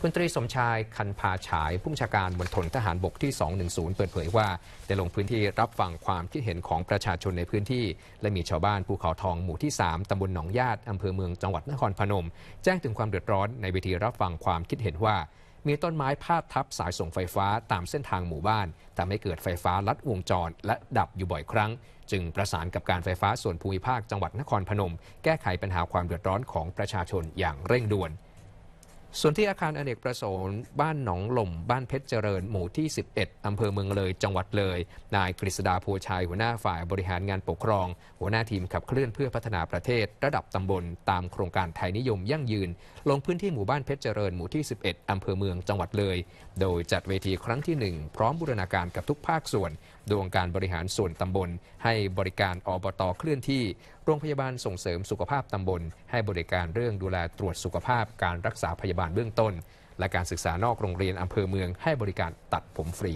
พลตรีสมชายคันพาฉายผู้บัญชาการมณฑลทหารบกที่ 210 เปิดเผยว่าได้ลงพื้นที่รับฟังความคิดเห็นของประชาชนในพื้นที่ และมีชาวบ้านภูเขาทองหมู่ที่ 3 ตำบลหนองญาติอำเภอเมืองจังหวัดนครพนม แจ้งถึงความเดือดร้อนในเวทีรับฟังความคิดเห็นว่า มีต้นไม้พาดทับสายส่งไฟฟ้าตามเส้นทางหมู่บ้านทำให้เกิดไฟฟ้าลัดวงจรและดับอยู่บ่อยครั้ง จึงประสานกับการไฟฟ้าส่วนภูมิภาคจังหวัดนครพนม แก้ไขปัญหาความเดือดร้อนของประชาชนอย่างเร่งด่วนส่วนที่อาคารอเนกประสงค์บ้านหนองหล่มบ้านเพชรเจริญหมู่ที่ 11 อำเภอเมืองเลยจังหวัดเลย นายกฤษดาโพชัยหัวหน้าฝ่ายบริหารงานปกครอง หัวหน้าทีมขับเคลื่อนเพื่อพัฒนาประเทศระดับตำบล ตามโครงการไทยนิยม ยั่งยืน ลงพื้นที่หมู่บ้านเพชรเจริญหมู่ที่ 11 อำเภอเมืองจังหวัดเลย โดยจัดเวทีครั้งที่ 1 พร้อมบูรณาการกับทุกภาคส่วนดวงการบริหารส่วนตำบล ให้บริการอบตเคลื่อนที่โรงพยาบาลส่งเสริมสุขภาพตำบล ให้บริการเรื่องดูแลตรวจสุขภาพการรักษาพยาบาลบาลเบื้องต้นและการศึกษานอกโรงเรียนอำเภอเมืองให้บริการตัดผมฟรี